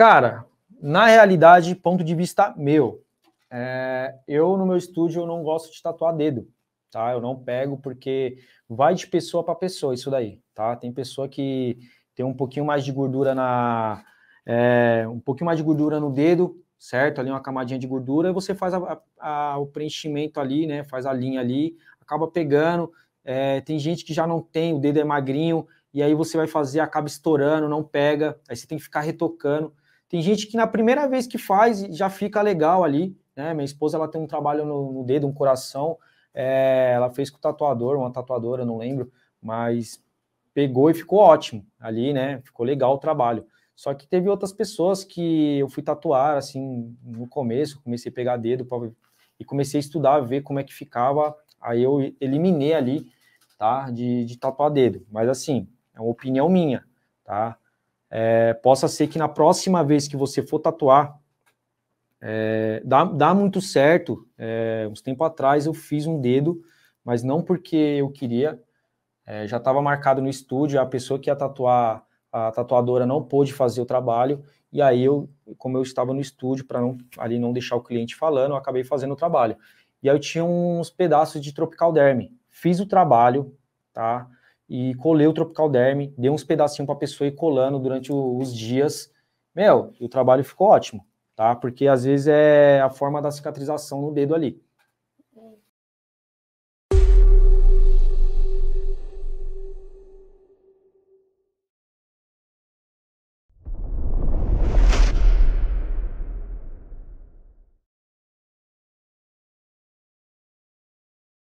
Cara, na realidade, ponto de vista meu, é, eu no meu estúdio eu não gosto de tatuar dedo, tá? Eu não pego porque vai de pessoa para pessoa isso daí, tá? Tem pessoa que tem um pouquinho mais de gordura na é, um pouquinho mais de gordura no dedo, certo? Ali uma camadinha de gordura e você faz a, a, o preenchimento ali, né? Faz a linha ali, acaba pegando. É, tem gente que já não tem, o dedo é magrinho e aí você vai fazer, acaba estourando, não pega, aí você tem que ficar retocando. Tem gente que na primeira vez que faz já fica legal ali, né? Minha esposa ela tem um trabalho no, no dedo, um coração. É, ela fez com o tatuador, uma tatuadora, não lembro, mas pegou e ficou ótimo ali, né? Ficou legal o trabalho. Só que teve outras pessoas que eu fui tatuar assim no começo, comecei a pegar dedo pra, e comecei a estudar, ver como é que ficava. Aí eu eliminei ali, tá? De, de tatuar dedo. Mas assim, é uma opinião minha, tá? é, possa ser que na próxima vez que você for tatuar, é, dá, dá muito certo. É, uns tempo atrás eu fiz um dedo, mas não porque eu queria. É, já estava marcado no estúdio, a pessoa que ia tatuar, a tatuadora não pôde fazer o trabalho, e aí eu, como eu estava no estúdio, para não ali não deixar o cliente falando, eu acabei fazendo o trabalho. E aí eu tinha uns pedaços de tropical derme. Fiz o trabalho, tá? e colei o Tropical derme dei uns pedacinhos para a pessoa ir colando durante os dias. Meu, e o trabalho ficou ótimo, tá? Porque às vezes é a forma da cicatrização no dedo ali.